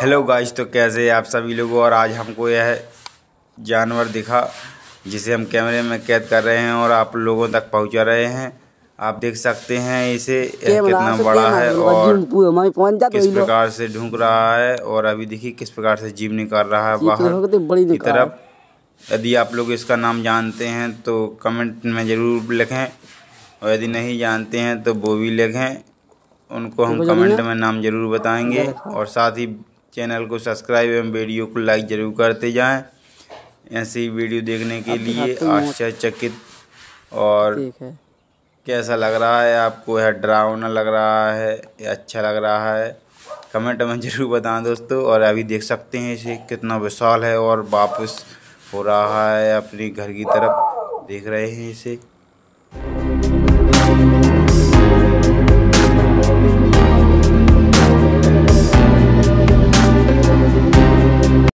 hello guys तो कैसे आप सभी लोगों और आज हमको यह जानवर दिखा जिसे हम कैमरे में कैद कर रहे हैं और आप लोगों तक पहुंचा रहे हैं आप देख सकते हैं इसे कितना बड़ा है और किस तो प्रकार से ढूंक रहा है और अभी देखिए किस प्रकार से जीव निकाल रहा है तो बाहर की तरफ यदि आप लोग इसका नाम जानते हैं तो कमेंट में ज़रूर लिखें और यदि नहीं जानते हैं तो वो भी लिखें उनको तो हम कमेंट में नाम ज़रूर बताएंगे और साथ ही चैनल को सब्सक्राइब एवं वीडियो को लाइक जरूर करते जाएं ऐसी वीडियो देखने के लिए आश्चर्यचकित और कैसा लग रहा है आपको यह डरावना लग रहा है या अच्छा लग रहा है कमेंट में ज़रूर बताएं दोस्तों और अभी देख सकते हैं इसे कितना विशाल है और वापस हो रहा है अपने घर की तरफ देख रहे हैं इसे